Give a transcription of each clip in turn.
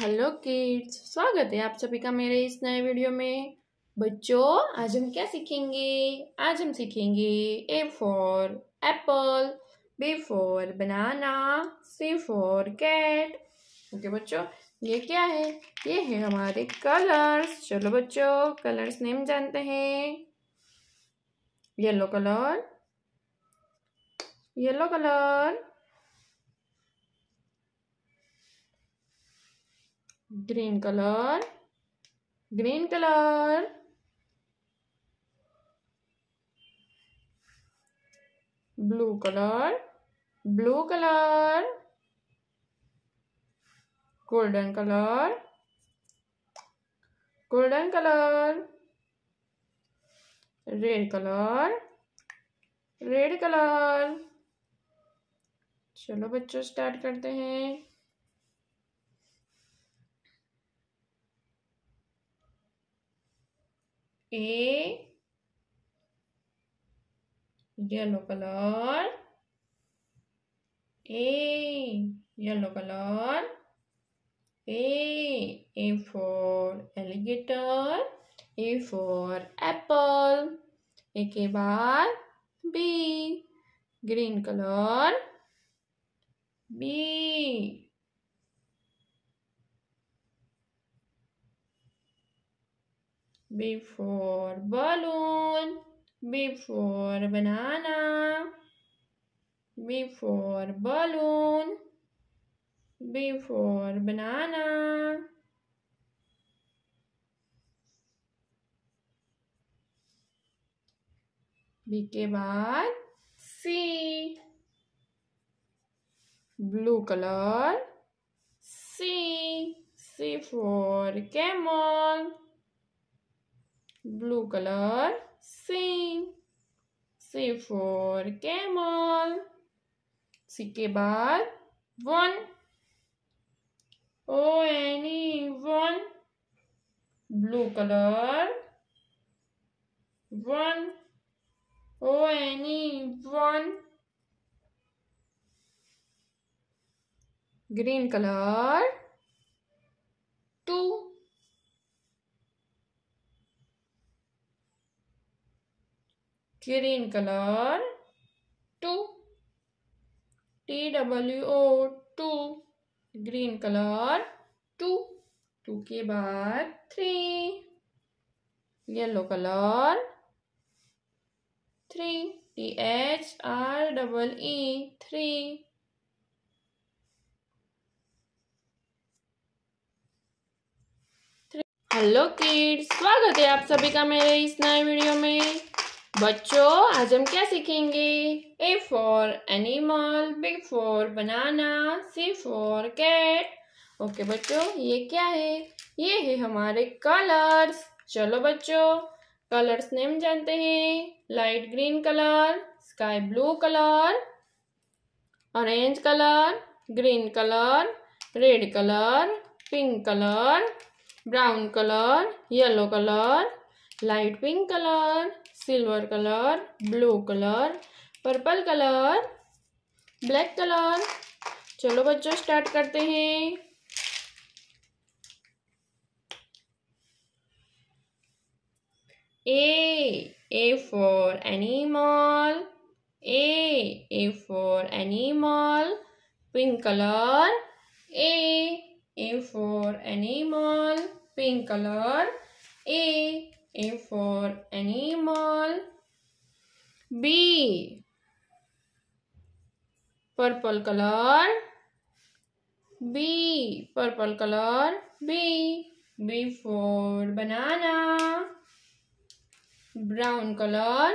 Hello kids स्वागत है आप सभी का मेरे इस नए वीडियो में बच्चों आज हम क्या सीखेंगे आज हम सीखेंगे A for apple B for banana C for cat okay बच्चों ये क्या है ये है हमारे कलर्स चलो बच्चों कलर्स नेम जानते हैं yellow colour yellow colour green colour green colour blue colour blue colour golden colour golden colour red colour red colour चलो बच्चों स्टार्ट करते हैं A yellow colour A yellow colour A A for alligator A for apple A के बाद B green colour B B balloon before banana before balloon before banana B के बाद C blue colour C C for camel blue color C C for camel C के बाद one O N E one blue color one O N E one green color two green color two T W O two green color two two के बाद three yellow colour three T H R double E three hello kids स्वागत है आप सभी का मेरे इस नए वीडियो में बच्चों आज हम क्या सीखेंगे A for animal B for banana C for cat okay बच्चों ये क्या है ये है हमारे कलर्स चलो बच्चों कलर्स नेम जानते हैं light green colour sky blue colour orange colour green colour red colour pink colour brown colour yellow colour light pink colour silver colour blue colour purple colour black colour चलो बच्चों start करते हैं A A for animal A A for animal pink colour A A for animal pink colour A A for animal. B. Purple color. B. Purple color. B. B for banana. Brown color.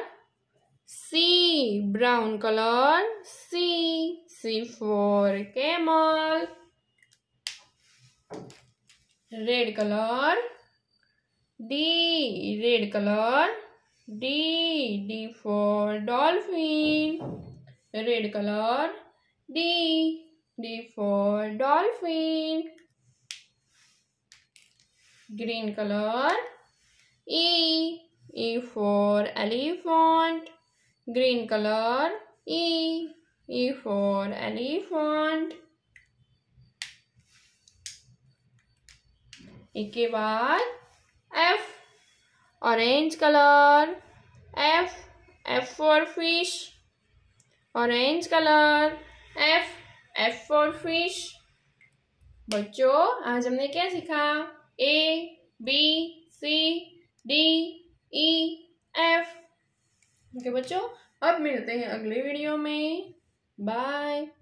C. Brown color. C. C for camel. Red color. D red color D D for dolphin red color D D for dolphin green color E E for elephant green color E E for elephant एक के बाद F orange color F F for fish orange color F F for fish बच्चों आज हमने क्या सीखा A B C D E F okay okay, बच्चों अब मिलते हैं अगले वीडियो में बाय